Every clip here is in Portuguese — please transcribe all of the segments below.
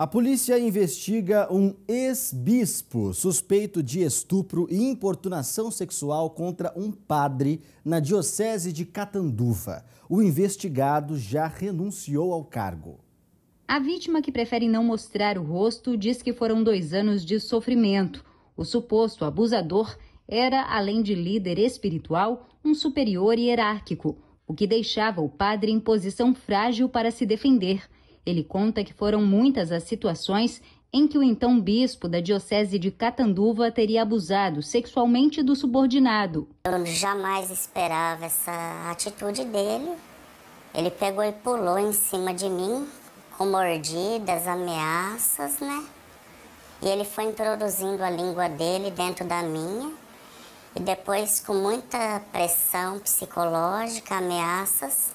A polícia investiga um ex-bispo suspeito de estupro e importunação sexual contra um padre na diocese de Catanduva. O investigado já renunciou ao cargo. A vítima, que prefere não mostrar o rosto, diz que foram dois anos de sofrimento. O suposto abusador era, além de líder espiritual, um superior hierárquico, o que deixava o padre em posição frágil para se defender. Ele conta que foram muitas as situações em que o então bispo da diocese de Catanduva teria abusado sexualmente do subordinado. Eu jamais esperava essa atitude dele. Ele pegou e pulou em cima de mim com mordidas, ameaças, né? E ele foi introduzindo a língua dele dentro da minha. E depois, com muita pressão psicológica, ameaças,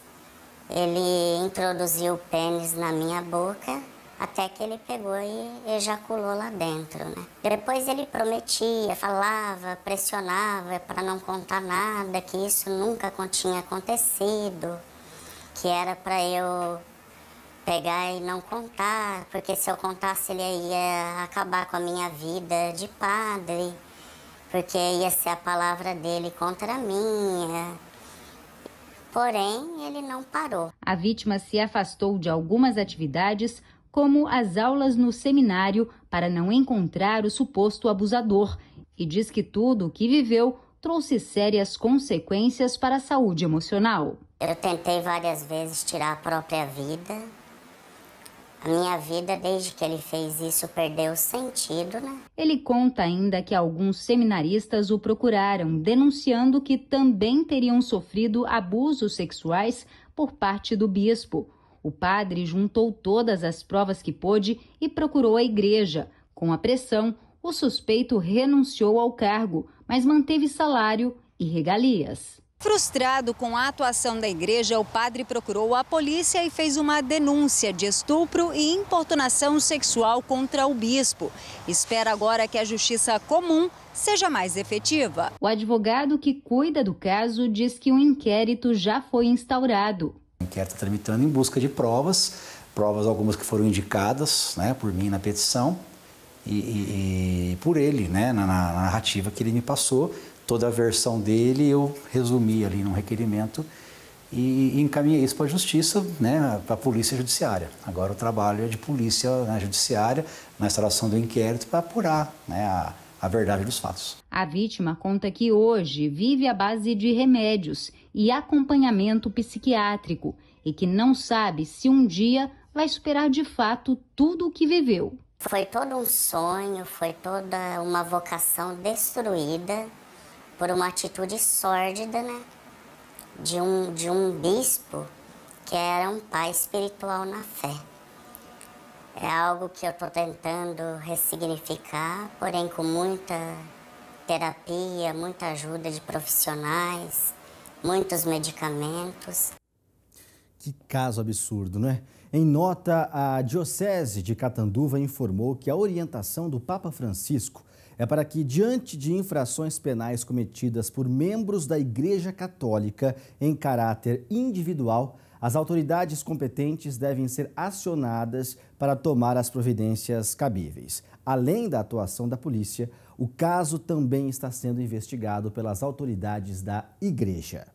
ele introduziu o pênis na minha boca até que ele pegou e ejaculou lá dentro, né? Depois ele prometia, falava, pressionava para não contar nada, que isso nunca tinha acontecido, que era para eu pegar e não contar, porque se eu contasse ele ia acabar com a minha vida de padre, porque ia ser a palavra dele contra a minha. Porém, ele não parou. A vítima se afastou de algumas atividades, como as aulas no seminário, para não encontrar o suposto abusador, e diz que tudo o que viveu trouxe sérias consequências para a saúde emocional. Eu tentei várias vezes tirar a própria vida, minha vida, desde que ele fez isso, perdeu sentido, né? Ele conta ainda que alguns seminaristas o procuraram, denunciando que também teriam sofrido abusos sexuais por parte do bispo. O padre juntou todas as provas que pôde e procurou a igreja. Com a pressão, o suspeito renunciou ao cargo, mas manteve salário e regalias. Frustrado com a atuação da igreja, o padre procurou a polícia e fez uma denúncia de estupro e importunação sexual contra o bispo. Espera agora que a justiça comum seja mais efetiva. O advogado que cuida do caso diz que o um inquérito já foi instaurado. O inquérito está tramitando em busca de provas, provas algumas que foram indicadas né, por mim na petição e, e, e por ele, né, na, na narrativa que ele me passou, toda a versão dele, eu resumi ali num requerimento e, encaminhei isso para a justiça, né, para a polícia judiciária. Agora o trabalho é de polícia né, judiciária, na instalação do inquérito, para apurar né, a, a verdade dos fatos. A vítima conta que hoje vive à base de remédios e acompanhamento psiquiátrico e que não sabe se um dia vai superar de fato tudo o que viveu. Foi todo um sonho, foi toda uma vocação destruída por uma atitude sórdida, né? De um, de um bispo que era um pai espiritual na fé. É algo que eu estou tentando ressignificar, porém com muita terapia, muita ajuda de profissionais, muitos medicamentos. Que caso absurdo, né? Em nota, a Diocese de Catanduva informou que a orientação do Papa Francisco é para que, diante de infrações penais cometidas por membros da Igreja Católica em caráter individual, as autoridades competentes devem ser acionadas para tomar as providências cabíveis. Além da atuação da polícia, o caso também está sendo investigado pelas autoridades da Igreja.